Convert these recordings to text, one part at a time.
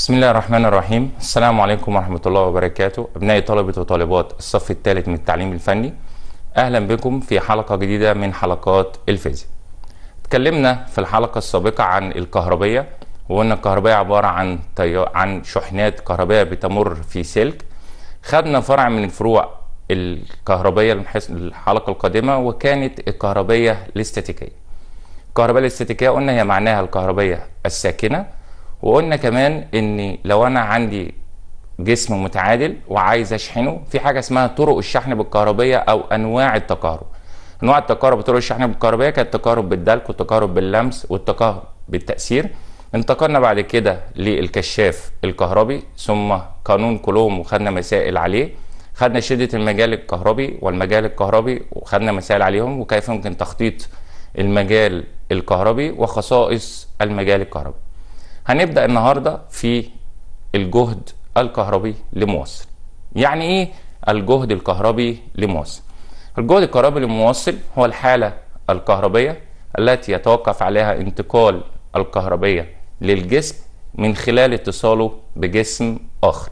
بسم الله الرحمن الرحيم السلام عليكم ورحمة الله وبركاته أبنائي طلبة وطالبات الصف الثالث من التعليم الفني أهلا بكم في حلقة جديدة من حلقات الفيزياء اتكلمنا في الحلقة السابقة عن الكهربية وقلنا الكهربية عبارة عن طي... عن شحنات كهربية بتمر في سلك خدنا فرع من فروع الكهربية الحلقة القادمة وكانت الكهربية الاستاتيكية الكهربية الاستاتيكية قلنا هي معناها الكهربية الساكنة وقلنا كمان ان لو انا عندي جسم متعادل وعايز اشحنه في حاجه اسمها طرق الشحن بالكهربيه او انواع التقارب انواع التقارب طرق الشحن بالكهربيه كانت التقارب بالدلك والتقارب باللمس والتقارب بالتاثير انتقلنا بعد كده للكشاف الكهربي ثم قانون كولوم وخدنا مسائل عليه خدنا شدة المجال الكهربي والمجال الكهربي وخدنا مسائل عليهم وكيف يمكن تخطيط المجال الكهربي وخصائص المجال الكهربي هنبدأ النهاردة في الجهد الكهربي لموصل يعني إيه الجهد الكهربي لموصل الجهد الكهربي لموصل هو الحالة الكهربية التي يتوقف عليها انتقال الكهربية للجسم من خلال اتصاله بجسم آخر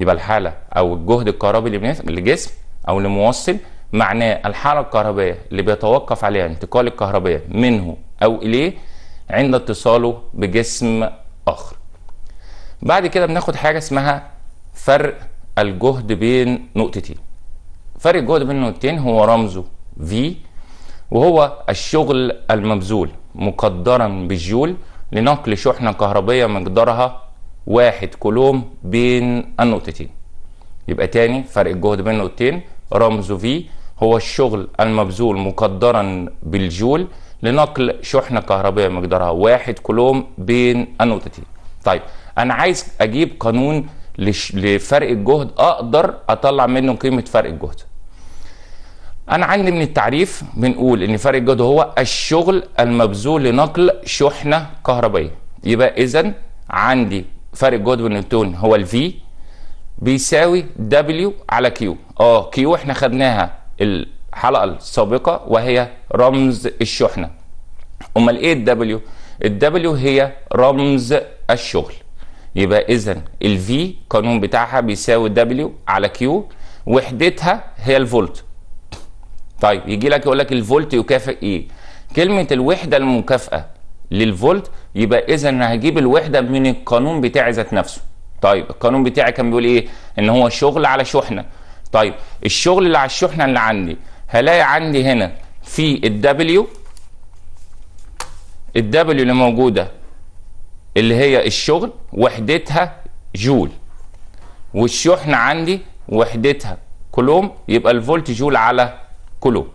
يبقى الحالة أو الجهد الكهربي لجسم أو لموصل معناه الحالة الكهربية اللي بيتوقف عليها انتقال الكهربية منه أو إليه عند اتصاله بجسم اخر بعد كده بناخد حاجه اسمها فرق الجهد بين نقطتين فرق الجهد بين النقطتين هو رمزه V وهو الشغل المبذول مقدرا بالجول لنقل شحنة كهربية مقدارها واحد كولوم بين النقطتين يبقى تاني فرق الجهد بين النقطتين رمزه V هو الشغل المبذول مقدرا بالجول لنقل شحنه كهربائيه مقدارها 1 كولوم بين النقطتين. طيب انا عايز اجيب قانون لش... لفرق الجهد اقدر اطلع منه قيمه فرق الجهد انا عندي من التعريف بنقول ان فرق الجهد هو الشغل المبذول لنقل شحنه كهربائيه يبقى اذا عندي فرق الجهد بالنيوتن هو الفي بيساوي دبليو على كيو اه كيو احنا خدناها الحلقه السابقه وهي رمز الشحنه امال ايه الدبليو الدبليو هي رمز الشغل يبقى اذا الفي قانون بتاعها بيساوي دبليو على كيو وحدتها هي الفولت طيب يجي لك يقول لك الفولت يكافئ ايه كلمه الوحده المكافئه للفولت يبقى اذا انا هجيب الوحده من القانون بتاعي ذات نفسه طيب القانون بتاعي كان بيقول ايه ان هو شغل على شحنه طيب الشغل اللي على الشحنه اللي عندي هلاقي عندي هنا في الدبليو الدبليو اللي موجودة اللي هي الشغل وحدتها جول والشحن عندي وحدتها كولوم يبقى الفولت جول على كولوم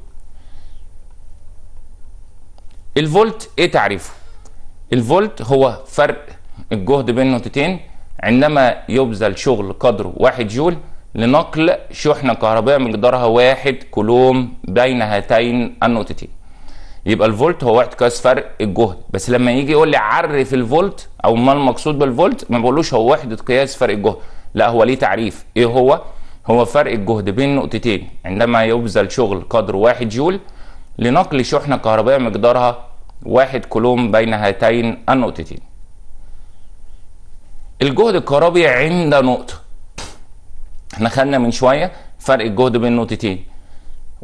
الفولت ايه تعريفه الفولت هو فرق الجهد بين نقطتين عندما يبذل شغل قدره واحد جول لنقل شحنة كهربائية مقدارها واحد كولوم بين هاتين النقطتين يبقى الفولت هو قياس فرق الجهد بس لما يجي يقول لي عرف الفولت او ما المقصود بالفولت ما بقولوش هو وحده قياس فرق الجهد لا هو ليه تعريف ايه هو هو فرق الجهد بين نقطتين عندما يبذل شغل قدر واحد جول لنقل شحنة كهربائية مقدارها واحد كولوم بين هاتين النقطتين الجهد الكهربي عند نقطة احنا خدنا من شويه فرق الجهد بين نقطتين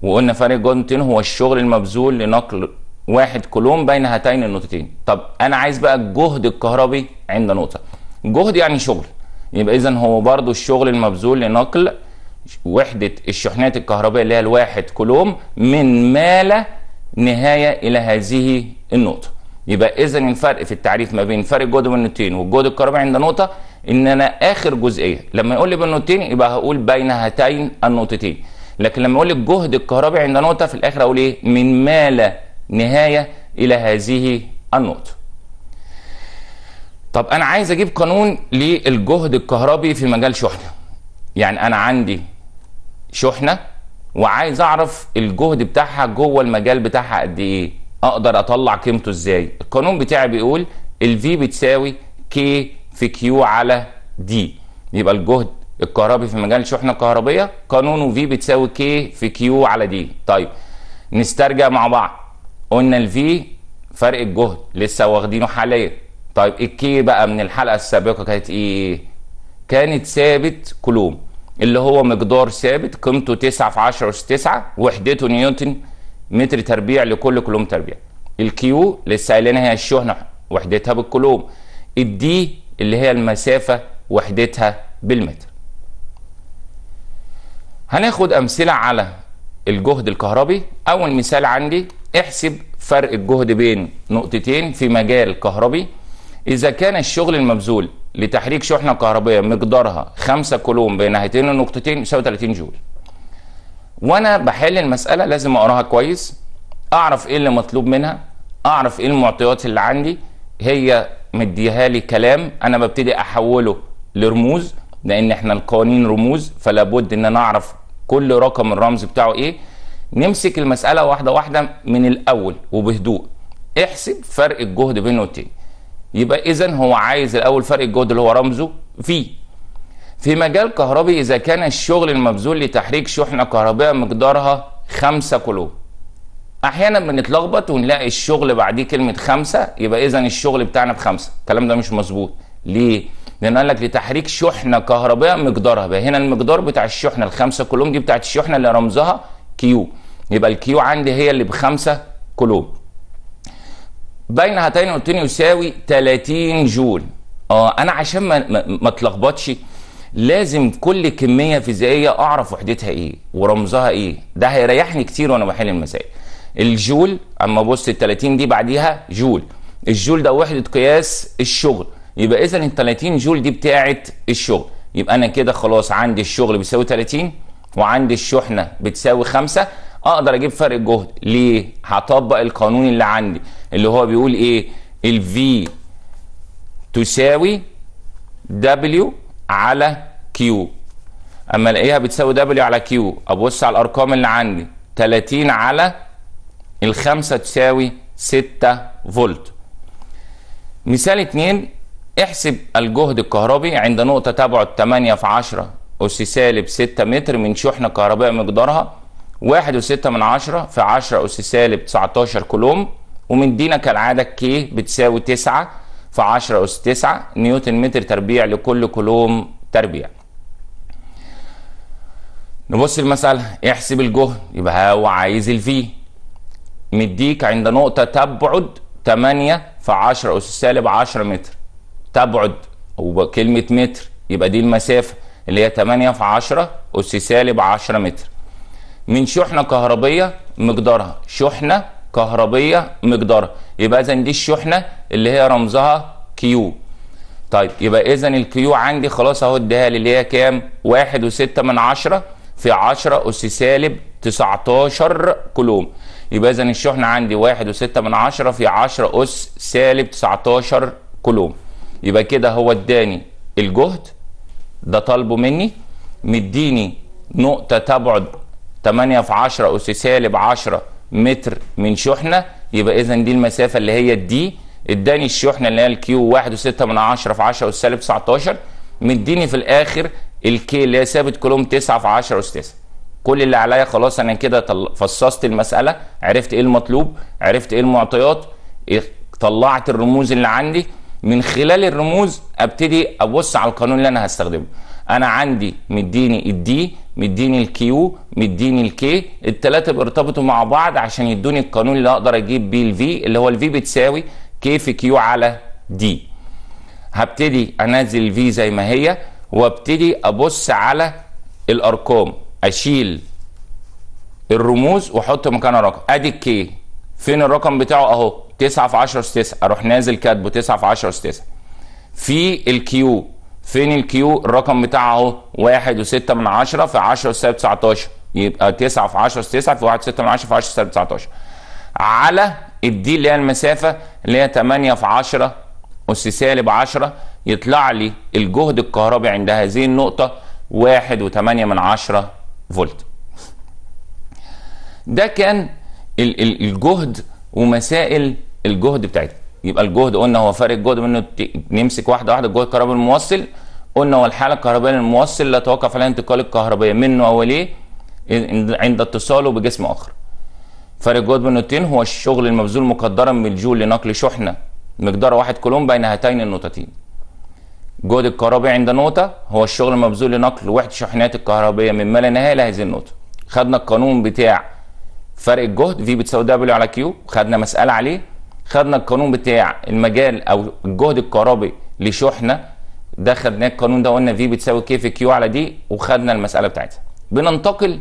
وقلنا فرق الجهد نقطتين هو الشغل المبذول لنقل واحد كولوم بين هاتين النقطتين طب انا عايز بقى الجهد الكهربي عند نقطه جهد يعني شغل يبقى اذا هو برضو الشغل المبذول لنقل وحده الشحنات الكهربائيه اللي هي الواحد كولوم من ماله نهايه الى هذه النقطه يبقى اذا الفرق في التعريف ما بين فرق الجهد بالنيوتن والجهد الكهربائي عند نقطه ان انا اخر جزئيه لما يقول لي بالنيوتن يبقى هقول بين هاتين النقطتين لكن لما يقول لي الجهد الكهربي عند نقطه في الاخر اقول ايه من ما لا نهايه الى هذه النقطه طب انا عايز اجيب قانون للجهد الكهربي في مجال شحنه يعني انا عندي شحنه وعايز اعرف الجهد بتاعها جوه المجال بتاعها قد ايه اقدر اطلع قيمته ازاي القانون بتاعي بيقول الفي بتساوي كي في كيو على دي يبقى الجهد الكهربي في مجال الشحنه الكهربيه قانونه في بتساوي كي في كيو على دي طيب نسترجع مع بعض قلنا الفي فرق الجهد لسه واخدينه حاليا طيب الكي بقى من الحلقه السابقه كانت ايه كانت ثابت كولوم اللي هو مقدار ثابت قيمته 9 في 10 أس 9 وحدته نيوتن متر تربيع لكل كلوم تربيع الكيو لسه لنا هي الشحنه وحدتها بالكلوم الدي اللي هي المسافه وحدتها بالمتر هناخد امثله على الجهد الكهربي اول مثال عندي احسب فرق الجهد بين نقطتين في مجال كهربي اذا كان الشغل المبذول لتحريك شحنه كهربيه مقدارها 5 كولوم بين ناحيتين النقطتين يساوي 30 جول وانا بحل المساله لازم اقراها كويس اعرف ايه اللي مطلوب منها اعرف ايه المعطيات اللي عندي هي مديها لي كلام انا ببتدي احوله لرموز لان احنا القوانين رموز فلا بد ان انا اعرف كل رقم الرمز بتاعه ايه نمسك المساله واحده واحده من الاول وبهدوء احسب فرق الجهد بينه والتاني يبقى اذا هو عايز الاول فرق الجهد اللي هو رمزه فيه في مجال كهربي إذا كان الشغل المبذول لتحريك شحنة كهربائية مقدارها 5 كلو أحيانا بنتلخبط ونلاقي الشغل بعديه كلمة خمسة يبقى إذا الشغل بتاعنا بخمسة الكلام ده مش مظبوط ليه؟ لأن قال لك لتحريك شحنة كهربائية مقدارها بقى هنا المقدار بتاع الشحنة الخمسة كلوم دي بتاعت الشحنة اللي رمزها كيو يبقى الكيو عندي هي اللي بخمسة كلوم بين هاتين قلت يساوي 30 جول اه انا عشان ما ما اتلخبطش لازم كل كميه فيزيائيه اعرف وحدتها ايه ورمزها ايه ده هيريحني كتير وانا بحل المسائل الجول اما بص ال 30 دي بعديها جول الجول ده وحده قياس الشغل يبقى اذا ال 30 جول دي بتاعه الشغل يبقى انا كده خلاص عندي الشغل بيساوي 30 وعندي الشحنه بتساوي 5 اقدر اجيب فرق الجهد ليه هطبق القانون اللي عندي اللي هو بيقول ايه الفي تساوي دبليو على كيو اما الاقيها بتساوي دبليو على كيو ابص على الارقام اللي عندي 30 على الخمسة تساوي 6 فولت مثال 2 احسب الجهد الكهربي عند نقطة تبعد 8 في 10 أس سالب 6 متر من شحنة كهربائية مقدارها 1.6 من 10 في 10 أس سالب 19 كولوم ومدينا كالعادة كي بتساوي 9 في 10 أس 9 نيوتن متر تربيع لكل كولوم تربيع نبص المسألة احسب الجهد يبقى هو عايز الفي مديك عند نقطة تبعد 8 في 10 أس سالب 10 متر تبعد وكلمة متر يبقى دي المسافة اللي هي 8 في 10 أس سالب 10 متر من شحنة كهربية مقدارها شحنة كهربيه مقدارها يبقى اذا دي الشحنه اللي هي رمزها كيو طيب يبقى اذا الكيو عندي خلاص اهو اديها لي اللي هي كام؟ 1.6 من 10 في 10 اس سالب 19 كولوم يبقى اذا الشحنه عندي 1.6 من 10 في 10 اس سالب 19 كولوم يبقى كده هو اداني الجهد ده طالبه مني مديني نقطه تبعد 8 في 10 اس سالب 10 متر من شحنه يبقى اذا دي المسافه اللي هي الدي اداني الشحنه اللي هي الكيو 1.6 من 10 في 10 والسالب 19 مديني في الاخر الكي اللي هي ثابت كولوم 9 في 10 اس 9 كل اللي عليا خلاص انا كده فصصت المساله عرفت ايه المطلوب عرفت ايه المعطيات طلعت الرموز اللي عندي من خلال الرموز ابتدي ابص على القانون اللي انا هستخدمه انا عندي مديني الدي مديني الكيو مديني الكي الثلاثه بيرتبطوا مع بعض عشان يدوني القانون اللي اقدر اجيب بيه الفي اللي هو الفي بتساوي كي في كيو على دي هبتدي انزل الفي زي ما هي وابتدي ابص على الارقام اشيل الرموز واحط مكانها رقم ادي الكي فين الرقم بتاعه اهو 9 في 10 اس 9 اروح نازل كاتبه 9 في 10 اس 9 في الكيو فين الكيو الرقم بتاعه اهو واحد وستة من عشرة في 10 سالب 19 يبقى 9 في 10 في 9 في واحد 6 من عشرة في 10 سالب 19 على الدي اللي هي المسافه اللي هي 8 في 10 اس سالب 10 يطلع لي الجهد الكهربي عند هذه النقطه واحد وتمانية من عشرة فولت ده كان الجهد ومسائل الجهد بتاعتنا يبقى الجهد قلنا هو فرق الجهد منه نمسك واحده واحده الجهد الكهربائي الموصل قلنا هو الحاله الكهربائيه الموصل لا يتوقف عليها انتقال الكهربائيه منه او اليه عند اتصاله بجسم اخر فرق الجهد من النقطتين هو الشغل المبذول مقدرا بالجول لنقل شحنه مقدار واحد كولوم بين هاتين النقطتين جهد الكهربائي عند نقطه هو الشغل المبذول لنقل وحده شحنات الكهربائيه من ما لا نهايه لهذه النقطه خدنا القانون بتاع فرق الجهد في بتساوي دبليو على كيو خدنا مساله عليه خدنا القانون بتاع المجال او الجهد الكهربي لشحنه ده خدناه القانون ده قلنا في بتساوي كي في كيو على دي وخدنا المساله بتاعتها بننتقل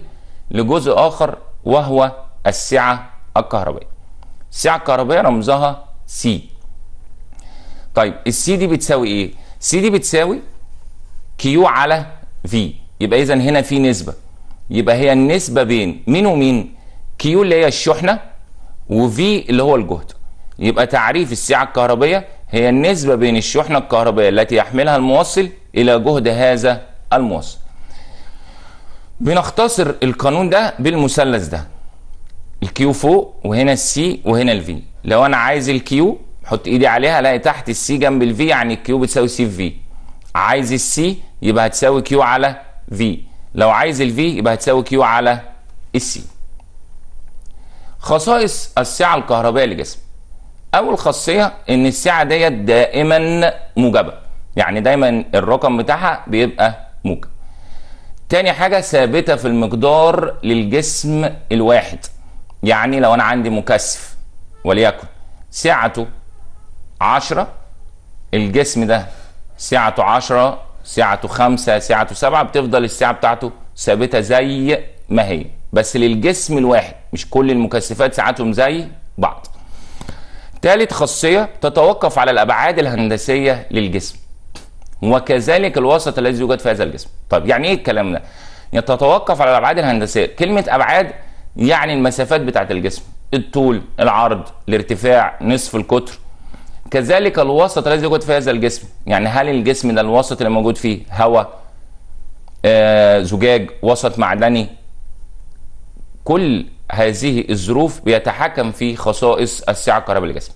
لجزء اخر وهو السعه الكهربائيه السعه الكهربائيه رمزها سي طيب السي دي بتساوي ايه سي دي بتساوي كيو على في يبقى اذا هنا في نسبه يبقى هي النسبه بين مين ومين كيو اللي هي الشحنه وفي اللي هو الجهد يبقى تعريف السعة الكهربية هي النسبة بين الشحنة الكهربية التي يحملها الموصل إلى جهد هذا الموصل بنختصر القانون ده بالمثلث ده الكيو فوق وهنا السي وهنا الفي لو انا عايز الكيو حط ايدي عليها الاقي تحت السي جنب الفي يعني الكيو بتساوي سي في في عايز السي يبقى هتساوي كيو على في لو عايز الفي يبقى هتساوي كيو على السي خصائص السعه الكهربائيه لجسم اول خاصيه ان السعه ديت دائما موجبه يعني دايما الرقم بتاعها بيبقى موجب تاني حاجه ثابته في المقدار للجسم الواحد يعني لو انا عندي مكثف وليكن سعته 10 الجسم ده سعته 10 سعته 5 سعته 7 بتفضل السعه بتاعته ثابته زي ما هي بس للجسم الواحد مش كل المكثفات ساعتهم زي بعض ثالث خاصية تتوقف على الأبعاد الهندسية للجسم وكذلك الوسط الذي يوجد في هذا الجسم طيب يعني إيه الكلام ده؟ يعني تتوقف على الأبعاد الهندسية كلمة أبعاد يعني المسافات بتاعة الجسم الطول العرض الارتفاع نصف القطر كذلك الوسط الذي يوجد في هذا الجسم يعني هل الجسم ده الوسط اللي موجود فيه هواء آه زجاج وسط معدني كل هذه الظروف بيتحكم في خصائص السعه الكهربائيه للجسم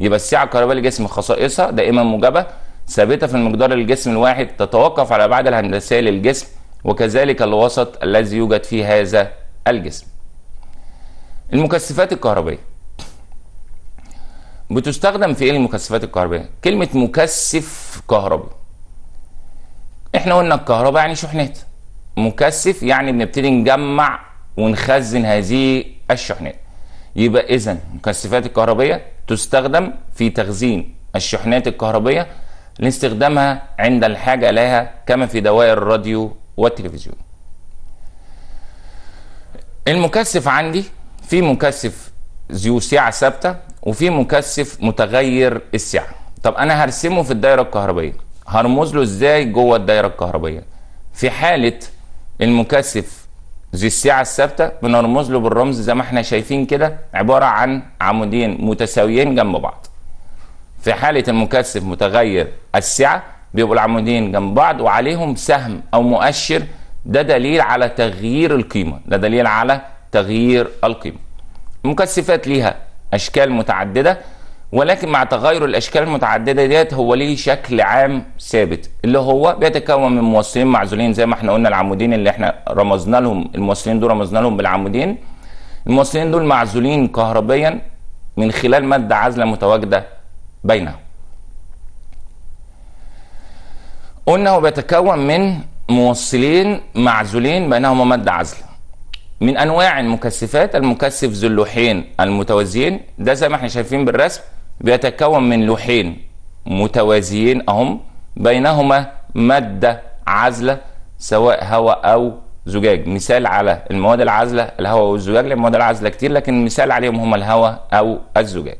يبقى السعه الكهربائيه للجسم خصائصها دائما موجبه ثابته في المقدار الجسم الواحد تتوقف على بعد الهندسيه للجسم وكذلك الوسط الذي يوجد فيه هذا الجسم المكثفات الكهربائيه بتستخدم في ايه المكثفات الكهربائيه كلمه مكثف كهربي احنا قلنا الكهرباء يعني شحنات مكثف يعني بنبتدي نجمع ونخزن هذه الشحنات يبقى اذا المكثفات الكهربيه تستخدم في تخزين الشحنات الكهربيه لاستخدامها عند الحاجه لها كما في دوائر الراديو والتلفزيون المكثف عندي في مكثف ذو سعه ثابته وفي مكثف متغير السعه طب انا هرسمه في الدايره الكهربائيه هرمز له ازاي جوه الدايره الكهربائيه في حاله المكثف ذي السعة الثابتة بنرمز له بالرمز زي ما احنا شايفين كده عبارة عن عمودين متساويين جنب بعض في حالة المكثف متغير السعة بيبقوا العمودين جنب بعض وعليهم سهم أو مؤشر ده دليل على تغيير القيمة ده دليل على تغيير القيمة المكثفات ليها أشكال متعددة ولكن مع تغير الاشكال المتعدده ديت هو ليه شكل عام ثابت اللي هو بيتكون من موصلين معزولين زي ما احنا قلنا العمودين اللي احنا رمزنا لهم الموصلين دول رمزنا لهم بالعمودين الموصلين دول معزولين كهربيا من خلال ماده عازله متواجده بينهم قلنا هو بيتكون من موصلين معزولين بينهما ماده عازله من انواع المكثفات المكثف ذو اللوحين المتوازيين ده زي ما احنا شايفين بالرسم بيتكون من لوحين متوازيين اهم بينهما مادة عزلة سواء هواء أو زجاج مثال على المواد العزلة الهواء والزجاج المواد العزلة كتير لكن مثال عليهم هما الهواء أو الزجاج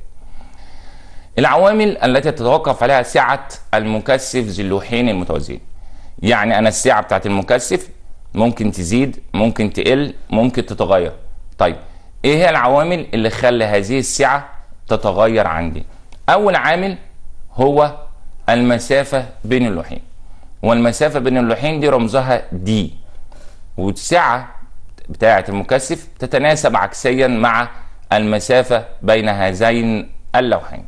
العوامل التي تتوقف عليها سعة المكثف ذي اللوحين المتوازيين يعني أنا السعة بتاعت المكثف ممكن تزيد ممكن تقل ممكن تتغير طيب إيه هي العوامل اللي خلى هذه السعة تتغير عندي اول عامل هو المسافه بين اللوحين والمسافه بين اللوحين دي رمزها دي والسعه بتاعه المكثف تتناسب عكسيا مع المسافه بين هذين اللوحين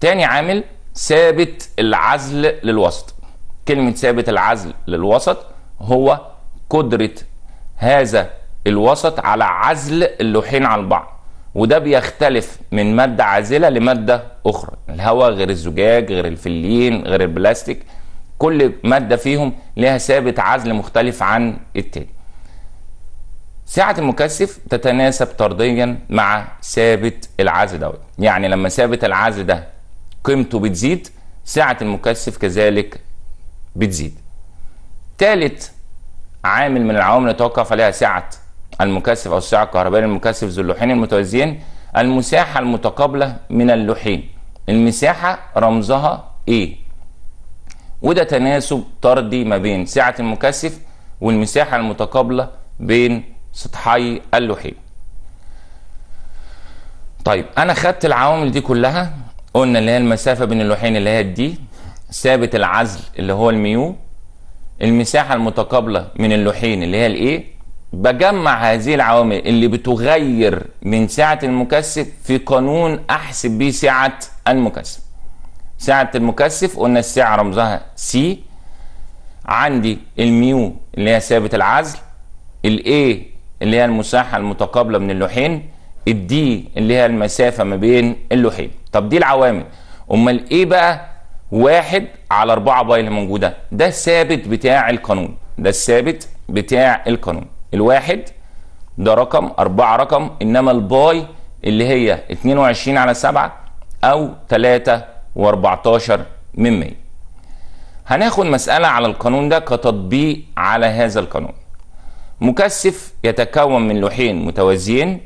تاني عامل ثابت العزل للوسط كلمه ثابت العزل للوسط هو قدره هذا الوسط على عزل اللوحين عن بعض وده بيختلف من مادة عازلة لمادة أخرى الهواء غير الزجاج غير الفلين غير البلاستيك كل مادة فيهم لها ثابت عزل مختلف عن التاني سعة المكثف تتناسب طرديا مع ثابت العزل دوت يعني لما ثابت العزل ده قيمته بتزيد سعة المكثف كذلك بتزيد ثالث عامل من العوامل اللي توقف عليها سعة المكثف أو الساعة الكهربائية المكثف ذو اللوحين المتوازيين المساحة المتقابلة من اللوحين المساحة رمزها إيه وده تناسب طردي ما بين سعة المكثف والمساحة المتقابلة بين سطحي اللوحين طيب أنا خدت العوامل دي كلها قلنا اللي هي المسافة بين اللوحين اللي هي الدي ثابت العزل اللي هو الميو المساحة المتقابلة من اللوحين اللي هي الايه بجمع هذه العوامل اللي بتغير من سعة المكثف في قانون أحسب به سعة المكثف سعة المكثف قلنا السعة رمزها سي عندي الميو اللي هي ثابت العزل الاي اللي هي المساحة المتقابلة من اللوحين الدي اللي هي المسافة ما بين اللوحين طب دي العوامل امال ايه بقى واحد على اربعة باي اللي موجودة ده الثابت بتاع القانون ده الثابت بتاع القانون الواحد ده رقم أربعة رقم إنما الباي اللي هي 22 على 7 أو 3 و14 من 100 هناخد مسألة على القانون ده كتطبيق على هذا القانون مكثف يتكون من لوحين متوازيين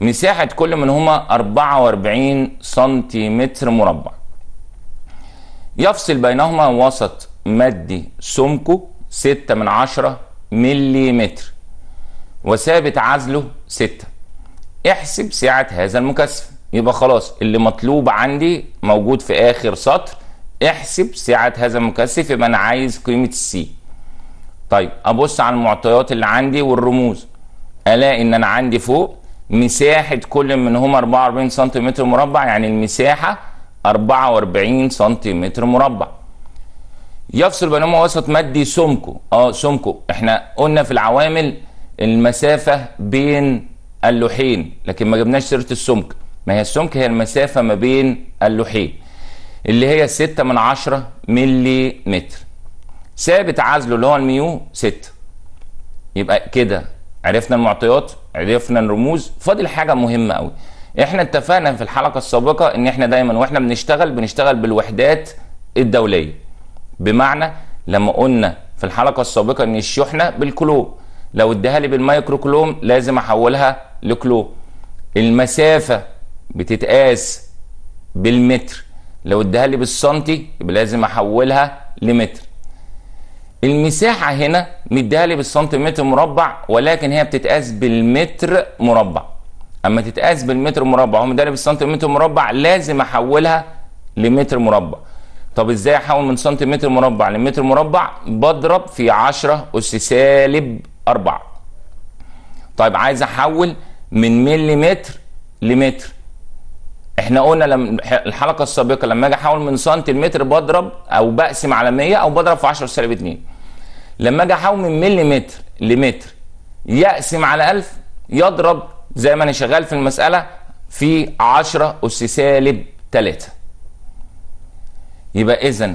مساحة كل منهما 44 سنتيمتر مربع يفصل بينهما وسط مادي سمكه 6 من 10 مليمتر وثابت عزله ستة احسب سعة هذا المكثف يبقى خلاص اللي مطلوب عندي موجود في آخر سطر احسب سعة هذا المكثف يبقى أنا عايز قيمة السي طيب أبص على المعطيات اللي عندي والرموز ألاقي إن أنا عندي فوق مساحة كل منهما 44 سنتيمتر مربع يعني المساحة 44 سنتيمتر مربع يفصل بينهما وسط مادي سمكه اه سمكه احنا قلنا في العوامل المسافه بين اللوحين لكن ما جبناش سيره السمك ما هي السمك هي المسافه ما بين اللوحين اللي هي 6 من 10 ملي متر ثابت عزله اللي هو الميو 6 يبقى كده عرفنا المعطيات عرفنا الرموز فاضل حاجه مهمه قوي احنا اتفقنا في الحلقه السابقه ان احنا دايما واحنا بنشتغل بنشتغل بالوحدات الدوليه بمعنى لما قلنا في الحلقه السابقه ان الشحنه بالكلوب لو اديها لي بالمايكرو كلوم لازم احولها لكلوم المسافه بتتقاس بالمتر لو اديها لي بالسنتي يبقى لازم احولها لمتر المساحه هنا مديها لي بالسنتيمتر مربع ولكن هي بتتقاس بالمتر مربع اما تتقاس بالمتر مربع مديها لي بالسنتيمتر مربع لازم احولها لمتر مربع طب ازاي احول من سنتيمتر مربع لمتر مربع بضرب في 10 اس سالب 4 طيب عايز احول من مليمتر لمتر احنا قلنا لما الحلقه السابقه لما اجي احول من سنتي لمتر بضرب او بقسم على 100 او بضرب في 10 سالب 2 لما اجي احول من مليمتر لمتر يقسم على 1000 يضرب زي ما انا شغال في المساله في 10 اس سالب 3 يبقى اذا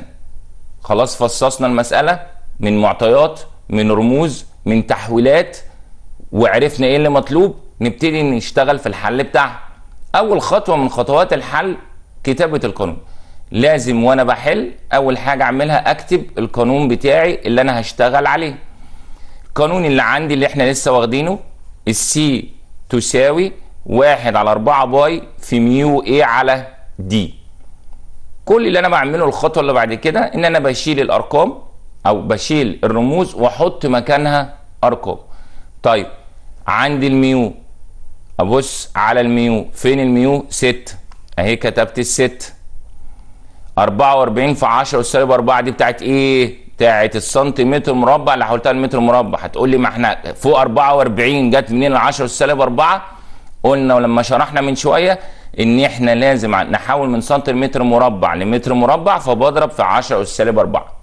خلاص فصصنا المساله من معطيات من رموز من تحويلات وعرفنا ايه اللي مطلوب نبتدي نشتغل في الحل بتاعها اول خطوه من خطوات الحل كتابه القانون لازم وانا بحل اول حاجه اعملها اكتب القانون بتاعي اللي انا هشتغل عليه القانون اللي عندي اللي احنا لسه واخدينه السي تساوي واحد على أربعة باي في ميو ايه على دي كل اللي انا بعمله الخطوه اللي بعد كده ان انا بشيل الارقام او بشيل الرموز واحط مكانها ارقام طيب عندي الميو ابص على الميو فين الميو ست اهي كتبت الست 44 في 10 وسالب 4 دي بتاعت ايه بتاعت السنتيمتر مربع اللي حولتها لمتر مربع هتقول لي ما احنا فوق 44 جت منين ال 10 سالب 4 قلنا ولما شرحنا من شويه ان احنا لازم نحول من سنتيمتر مربع لمتر مربع فبضرب في 10 اس سالب 4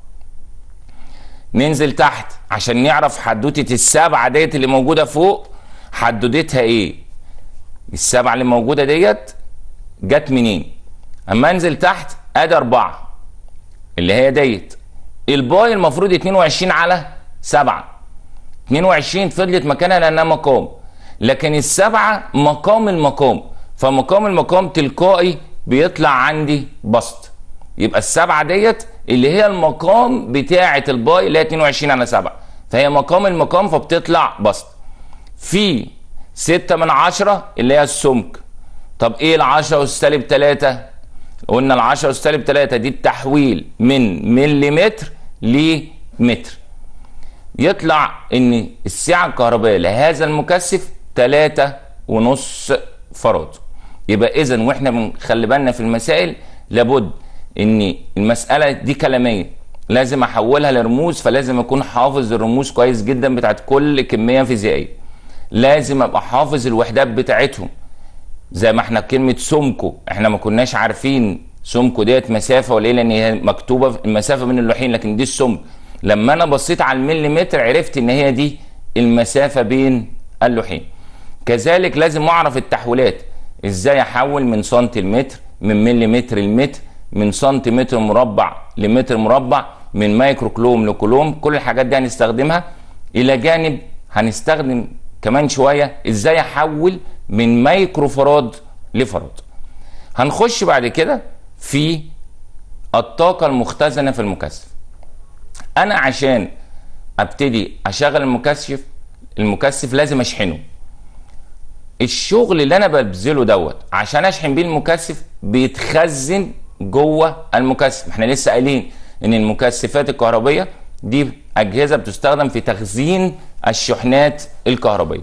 ننزل تحت عشان نعرف حدوته السبعه ديت اللي موجوده فوق حددتها ايه السبعه اللي موجوده ديت جت منين اما انزل تحت ادي اربعه اللي هي ديت الباي المفروض 22 على 7 22 فضلت مكانها لانها مقام لكن السبعه مقام المقام فمقام المقام تلقائي بيطلع عندي بسط يبقى السبعه ديت اللي هي المقام بتاعه الباي اللي هي 22 على 7 فهي مقام المقام فبتطلع بسط في 6 من 10 اللي هي السمك طب ايه ال 10 سالب 3 قلنا ال 10 سالب 3 دي التحويل من مليمتر لمتر يطلع ان السعه الكهربائيه لهذا المكثف 3 ونص فراد يبقى اذا واحنا بنخلي بالنا في المسائل لابد ان المساله دي كلاميه لازم احولها لرموز فلازم اكون حافظ الرموز كويس جدا بتاعت كل كميه فيزيائيه لازم ابقى حافظ الوحدات بتاعتهم زي ما احنا كلمه سمكو احنا ما كناش عارفين سمكو ديت مسافه ولا ايه لان هي مكتوبه المسافه من اللوحين لكن دي السمك لما انا بصيت على المليمتر عرفت ان هي دي المسافه بين اللوحين كذلك لازم اعرف التحويلات ازاي احول من سنتي المتر من مليمتر المتر من سنتيمتر مربع لمتر مربع من مايكرو كلوم لكلوم كل الحاجات دي هنستخدمها الى جانب هنستخدم كمان شويه ازاي احول من مايكرو فراد لفراد هنخش بعد كده في الطاقه المختزنه في المكثف انا عشان ابتدي اشغل المكثف المكثف لازم اشحنه الشغل اللي انا ببذله دوت عشان اشحن بيه المكثف بيتخزن جوه المكثف احنا لسه قايلين ان المكثفات الكهربيه دي اجهزه بتستخدم في تخزين الشحنات الكهربيه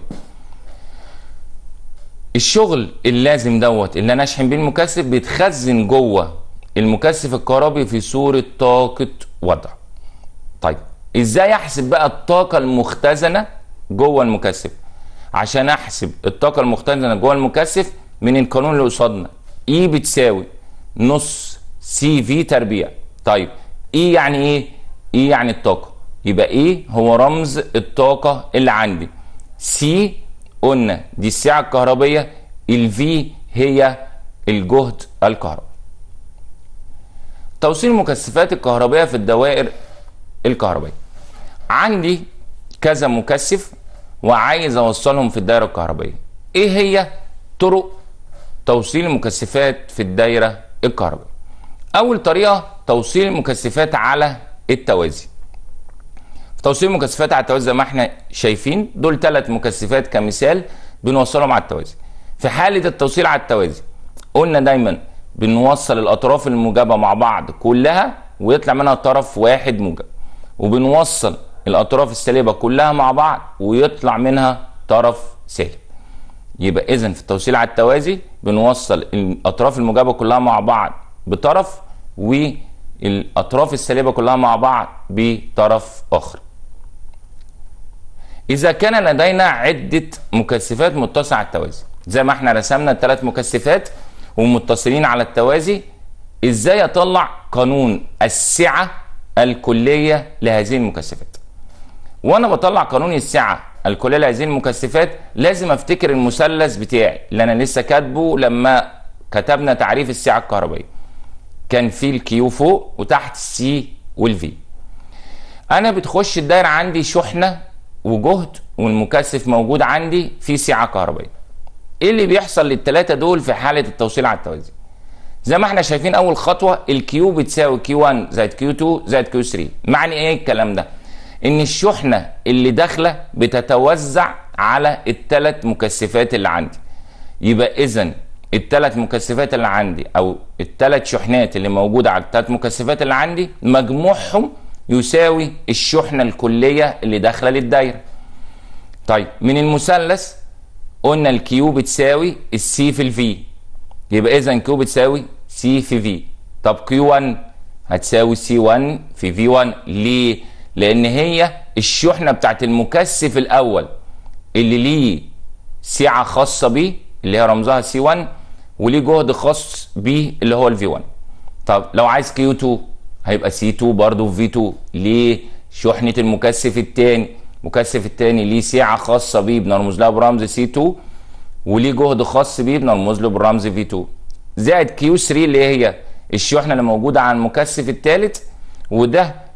الشغل اللازم دوت اللي انا اشحن بيه المكثف بيتخزن جوه المكثف الكهربي في صوره طاقه وضع طيب ازاي احسب بقى الطاقه المختزنه جوه المكثف عشان احسب الطاقه المختزنه جوه المكثف من القانون اللي قصادنا اي e بتساوي نص سي في تربيع طيب اي e يعني ايه اي e يعني الطاقه يبقى ايه هو رمز الطاقه اللي عندي سي قلنا دي السعه الكهربيه الفي هي الجهد الكهربي توصيل المكثفات الكهربيه في الدوائر الكهربيه عندي كذا مكثف وعايز اوصلهم في الدايره الكهربيه ايه هي طرق توصيل المكثفات في الدايره الكهرباء اول طريقه توصيل المكثفات على التوازي توصيل المكثفات على التوازي زي ما احنا شايفين دول ثلاث مكثفات كمثال بنوصلهم على التوازي في حاله التوصيل على التوازي قلنا دايما بنوصل الاطراف الموجبه مع بعض كلها ويطلع منها طرف واحد موجب وبنوصل الاطراف السالبه كلها مع بعض ويطلع منها طرف سالب يبقى اذا في التوصيل على التوازي بنوصل الاطراف الموجبه كلها مع بعض بطرف والاطراف السالبه كلها مع بعض بطرف اخر اذا كان لدينا عده مكثفات متسعه التوازي زي ما احنا رسمنا الثلاث مكثفات ومتصلين على التوازي ازاي اطلع قانون السعه الكليه لهذه المكثفات وانا بطلع قانون السعه الكليه لهذه المكثفات لازم افتكر المثلث بتاعي اللي انا لسه كاتبه لما كتبنا تعريف السعه الكهربائيه كان في الكيو فوق وتحت السي والفي انا بتخش الدايره عندي شحنه وجهد والمكثف موجود عندي في سعه كهربائيه ايه اللي بيحصل للثلاثه دول في حاله التوصيل على التوازي زي ما احنا شايفين اول خطوه الكيو بتساوي كيو 1 زائد كيو 2 زائد كيو 3 معني ايه الكلام ده ان الشحنه اللي داخله بتتوزع على الثلاث مكثفات اللي عندي يبقى اذا الثلاث مكثفات اللي عندي او الثلاث شحنات اللي موجوده على الثلاث مكثفات اللي عندي مجموعهم يساوي الشحنه الكليه اللي داخله للدايره طيب من المثلث قلنا الكيو بتساوي السي في الفي يبقى اذا كيو بتساوي سي في في طب كيو 1 هتساوي سي 1 في في 1 ليه لان هي الشحنه بتاعت المكثف الاول اللي ليه سعه خاصه بيه اللي هي رمزها سي 1 وليه جهد خاص بيه اللي هو الفي 1 طب لو عايز كيو 2 هيبقى سي 2 برضه في 2 ليه شحنه المكثف الثاني المكثف الثاني ليه سعه خاصه بيه بنرمز لها برمز سي 2 وليه جهد خاص بيه بنرمز له بالرمز في 2 زائد كيو 3 اللي هي الشحنه اللي موجوده على المكثف الثالث وده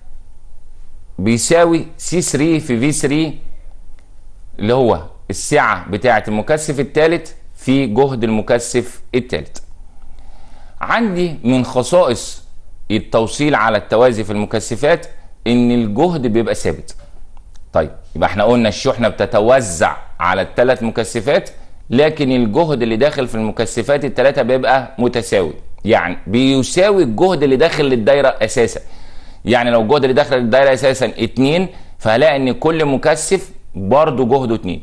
بيساوي سي 3 في في 3 اللي هو السعة بتاعة المكثف الثالث في جهد المكثف الثالث عندي من خصائص التوصيل على التوازي في المكثفات ان الجهد بيبقى ثابت طيب يبقى احنا قلنا الشحنه بتتوزع على الثلاث مكثفات لكن الجهد اللي داخل في المكثفات الثلاثه بيبقى متساوي يعني بيساوي الجهد اللي داخل للدايره اساسا يعني لو الجهد اللي داخل الدايره اساسا 2 فهلاقي ان كل مكثف برضه جهده 2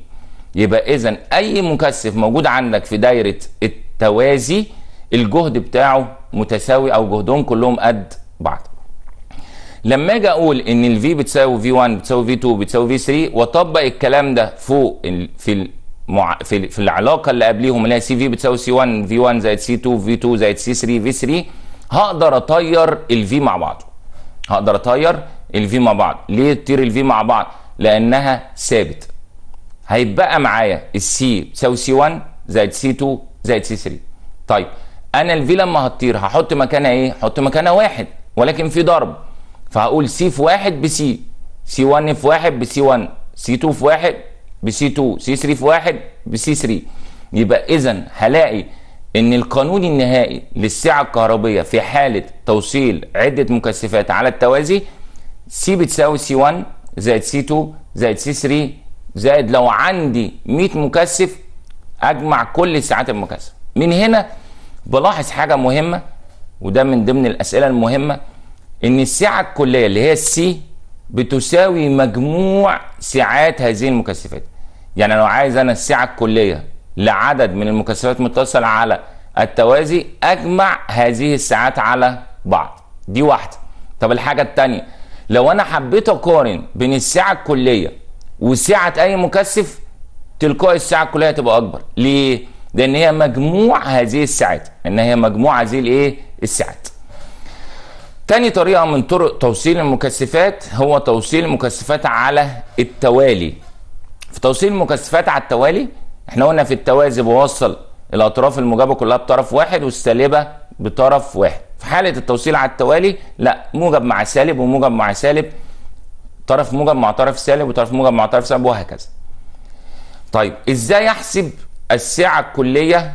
يبقى اذا اي مكثف موجود عندك في دايره التوازي الجهد بتاعه متساوي او جهدهم كلهم قد بعض لما اجي اقول ان في بتساوي في 1 بتساوي في 2 بتساوي في 3 واطبق الكلام ده فوق في المع... في, في العلاقه اللي قبليهم اللي هي سي في بتساوي سي 1 في 1 زائد سي 2 في 2 زائد سي 3 في 3 هقدر اطير في مع بعضه هقدر اطير الفي مع بعض ليه تطير الفي مع بعض لانها ثابت هيتبقى معايا السي تساوي سي 1 زائد سي 2 زائد سي 3 طيب انا الفي لما هتطير هحط مكانها ايه هحط مكانها واحد ولكن في ضرب فهقول سي في واحد بسي سي 1 في واحد بسي 1 سي 2 في واحد بسي 2 سي 3 في واحد بسي 3 يبقى اذا هلاقي ان القانون النهائي للسعه الكهربيه في حاله توصيل عده مكثفات على التوازي سي بتساوي سي 1 زائد سي 2 زائد سي 3 زائد لو عندي 100 مكثف اجمع كل الساعات المكثفه من هنا بلاحظ حاجه مهمه وده من ضمن الاسئله المهمه ان السعه الكليه اللي هي السي بتساوي مجموع ساعات هذه المكثفات يعني لو عايز انا السعه الكليه لعدد من المكثفات متصل على التوازي اجمع هذه الساعات على بعض دي واحده طب الحاجه الثانيه لو انا حبيت اقارن بين الساعه الكليه وسعه اي مكثف تلقائي الساعه الكليه تبقى اكبر ليه لان هي مجموع هذه الساعات ان هي مجموع هذه الايه الساعات تاني طريقه من طرق توصيل المكثفات هو توصيل المكثفات على التوالي في توصيل المكثفات على التوالي احنا قلنا في التوازي بوصل الاطراف الموجبه كلها بطرف واحد والسالبه بطرف واحد في حاله التوصيل على التوالي لا موجب مع سالب وموجب مع سالب طرف موجب مع طرف سالب وطرف موجب مع طرف سالب وهكذا طيب ازاي احسب السعه الكليه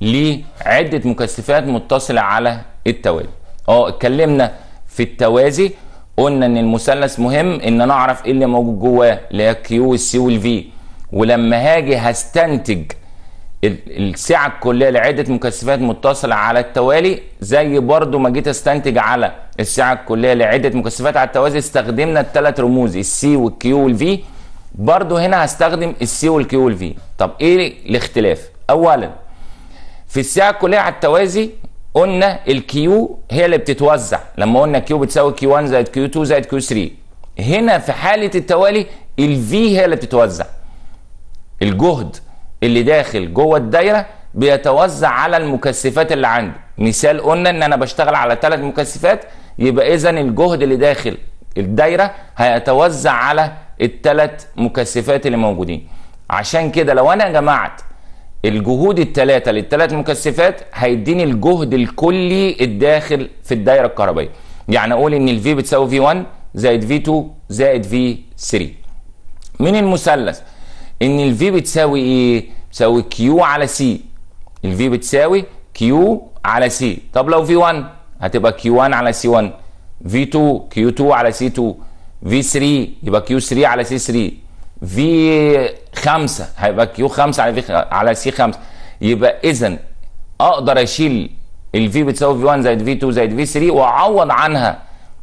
لعده مكثفات متصله على التوالي اه اتكلمنا في التوازي قلنا ان المثلث مهم ان انا اعرف ايه اللي موجود جواه اللي هي كيو والسي والفي ولما هاجي هستنتج السعه الكليه لعده مكثفات متصله على التوالي زي برضو ما جيت استنتج على السعه الكليه لعده مكثفات على التوازي استخدمنا الثلاث رموز السي والكيو والفي برضو هنا هستخدم السي والكيو والفي طب ايه الاختلاف اولا في السعه الكليه على التوازي قلنا الكيو هي اللي بتتوزع لما قلنا كيو بتساوي كيو 1 زائد كيو 2 زائد كيو 3 هنا في حاله التوالي الفي هي اللي بتتوزع الجهد اللي داخل جوه الدايره بيتوزع على المكثفات اللي عندي مثال قلنا ان انا بشتغل على ثلاث مكثفات يبقى اذا الجهد اللي داخل الدايره هيتوزع على الثلاث مكثفات اللي موجودين عشان كده لو انا جمعت الجهود الثلاثه للثلاث مكثفات هيديني الجهد الكلي الداخل في الدايره الكهربائيه يعني اقول ان الفي بتساوي في 1 زائد في 2 زائد في 3 من المثلث ان في بتساوي ايه بتساوي كيو على سي في بتساوي كيو على سي طب لو في 1 هتبقى كيو 1 على سي 1 في 2 كيو 2 على سي 2 في 3 يبقى كيو 3 على سي 3 في 5 هيبقى كيو 5 على في على سي 5 يبقى اذا اقدر اشيل في بتساوي في 1 زائد في 2 زائد في 3 واعوض عنها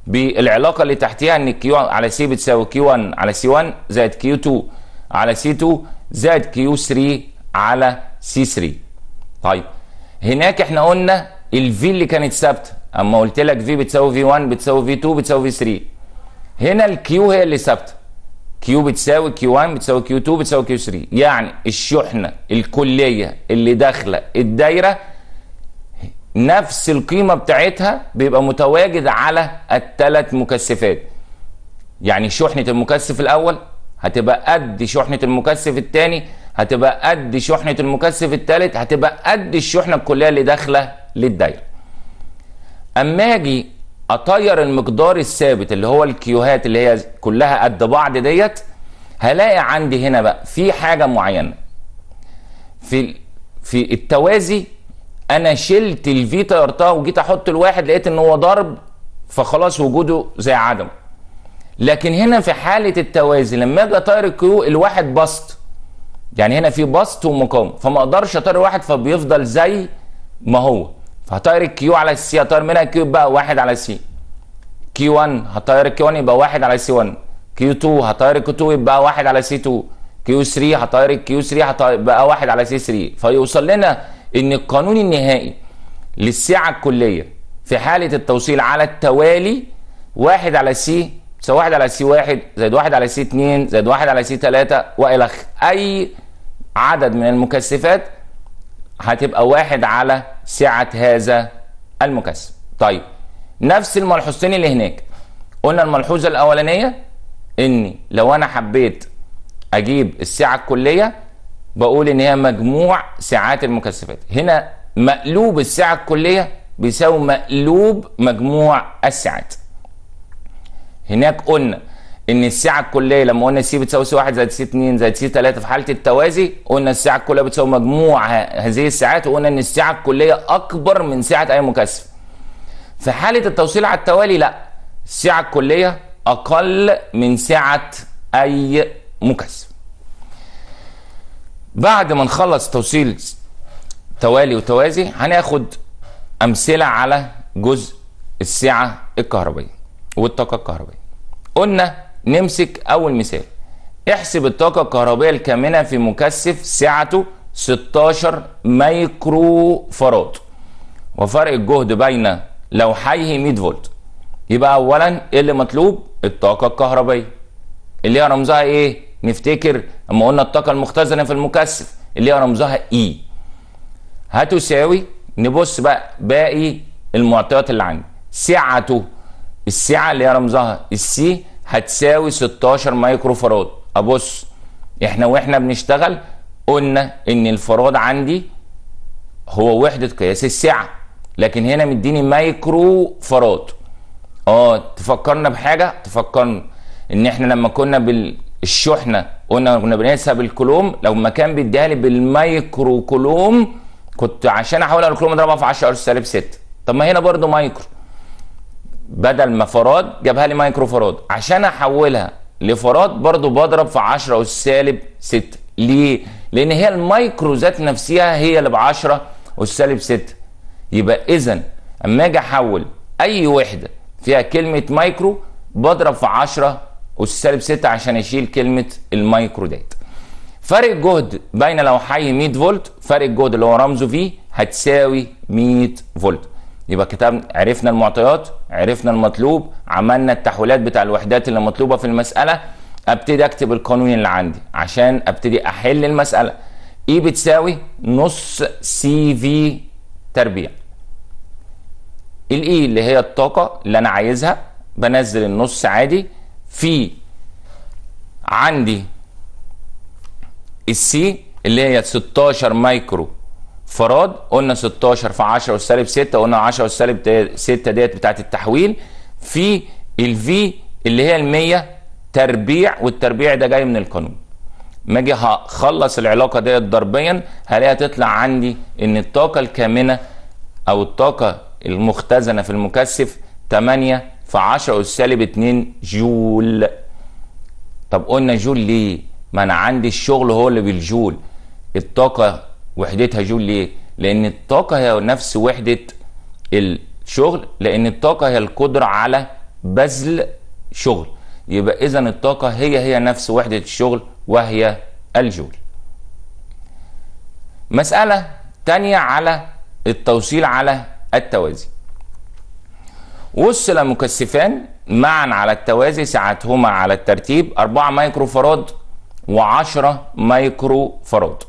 بالعلاقه اللي تحتها ان كيو على سي بتساوي كيو 1 على سي 1 زائد كيو 2 على سي 2 زائد كيو 3 على سي 3 طيب هناك احنا قلنا الفي اللي كانت ثابته اما قلت لك في بتساوي في 1 بتساوي في 2 بتساوي في 3 هنا الكيو هي اللي ثابته كيو بتساوي كيو 1 بتساوي كيو 2 بتساوي كيو 3 يعني الشحنه الكليه اللي داخله الدايره نفس القيمه بتاعتها بيبقى متواجد على الثلاث مكثفات يعني شحنه المكثف الاول هتبقى قد شحنه المكثف الثاني هتبقى قد شحنه المكثف الثالث هتبقى قد الشحنه الكليه اللي داخله للدايره اما اجي اطير المقدار الثابت اللي هو الكيوهات اللي هي كلها قد بعض ديت هلاقي عندي هنا بقى في حاجه معينه في في التوازي انا شلت الفي طيرتها وجيت احط الواحد لقيت ان هو ضرب فخلاص وجوده زي عدمه لكن هنا في حاله التوازي لما اجي اطير الكيو الواحد بسط يعني هنا في بسط ومقاومه فما اقدرش اطير واحد فبيفضل زي ما هو فهطير الكيو على السي هطير منها كيو يبقى واحد على سي كيو 1 هطير الكيو 1 يبقى واحد على سي 1 كيو 2 هطير الكيو 2 يبقى واحد على سي 2 كيو 3 هطير الكيو 3 يبقى واحد على سي 3 فيوصل لنا ان القانون النهائي للسعه الكليه في حاله التوصيل على التوالي واحد على سي تساوي 1 على سي 1 زائد 1 على سي 2 زائد 1 على سي 3 والى اي عدد من المكثفات هتبقى 1 على سعه هذا المكثف. طيب نفس الملحوظتين اللي هناك قلنا الملحوظه الاولانيه ان لو انا حبيت اجيب السعه الكليه بقول ان هي مجموع ساعات المكثفات هنا مقلوب السعه الكليه بيساوي مقلوب مجموع الساعات هناك قلنا ان السعه الكليه لما قلنا سي بتساوي سي 1 زائد سي 2 زائد سي 3 في حاله التوازي قلنا السعه الكليه بتساوي مجموع هذه الساعات وقلنا ان السعه الكليه اكبر من سعه اي مكثف. في حاله التوصيل على التوالي لا السعه الكليه اقل من سعه اي مكثف. بعد ما نخلص توصيل توالي وتوازي هناخد امثله على جزء السعه الكهربائيه والطاقه الكهربائيه. قلنا نمسك أول مثال احسب الطاقة الكهربية الكامنة في مكثف سعته 16 مايكرو فراد وفرق الجهد بين لوحيه 100 فولت يبقى أولا إيه اللي مطلوب الطاقة الكهربية اللي هي رمزها إيه؟ نفتكر اما قلنا الطاقة المختزنة في المكثف اللي هي رمزها إي هتساوي نبص بقى باقي المعطيات اللي عندي سعته السعه اللي هي رمزها السي هتساوي 16 مايكرو فراد ابص احنا واحنا بنشتغل قلنا ان الفراد عندي هو وحده قياس السعه لكن هنا مديني مايكرو فراد اه تفكرنا بحاجه تفكرنا ان احنا لما كنا بالشحنه قلنا كنا بنقيسها بالكولوم لو ما كان بيديها لي بالمايكرو كولوم كنت عشان احولها الكولوم اضربها في 10 سالب 6 طب ما هنا برضه مايكرو بدل ما فراد جابها لي مايكرو فراد عشان احولها لفراد برضو بضرب في 10 سالب 6 ليه؟ لان هي المايكرو ذات نفسها هي اللي ب 10 سالب 6 يبقى اذا اما اجي احول اي وحده فيها كلمه مايكرو بضرب في 10 سالب 6 عشان اشيل كلمه المايكرو ديت فرق الجهد بين لو حي 100 فولت فرق الجهد اللي هو رمزه فيه هتساوي 100 فولت يبقى كتاب عرفنا المعطيات عرفنا المطلوب عملنا التحويلات بتاع الوحدات اللي مطلوبه في المساله ابتدي اكتب القانون اللي عندي عشان ابتدي احل المساله اي بتساوي نص سي في تربيع الاي e اللي هي الطاقه اللي انا عايزها بنزل النص عادي في عندي السي اللي هي 16 مايكرو فراد قلنا 16 في 10 سالب 6 قلنا 10 سالب 6 ديت بتاعه التحويل في الفي اللي هي ال100 تربيع والتربيع ده جاي من القانون ما اجي هخلص العلاقه ديت ضربيا هلاقيها تطلع عندي ان الطاقه الكامنه او الطاقه المختزنه في المكثف 8 في 10 سالب 2 جول طب قلنا جول ليه ما انا عندي الشغل هو اللي بالجول الطاقه وحدتها جول ليه؟ لأن الطاقة هي نفس وحدة الشغل لأن الطاقة هي القدرة على بذل شغل يبقى إذا الطاقة هي هي نفس وحدة الشغل وهي الجول مسألة تانية على التوصيل على التوازي وصل مكثفان معا على التوازي سعتهما على الترتيب 4 مايكرو فراد و10 مايكرو فراد